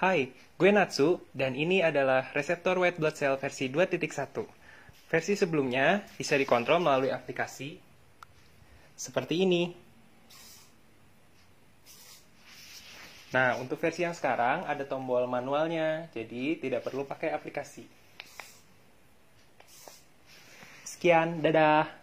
Hai, gue Natsu, dan ini adalah reseptor white blood cell versi 2.1. Versi sebelumnya bisa dikontrol melalui aplikasi seperti ini. Nah, untuk versi yang sekarang ada tombol manualnya, jadi tidak perlu pakai aplikasi. Sekian, dadah!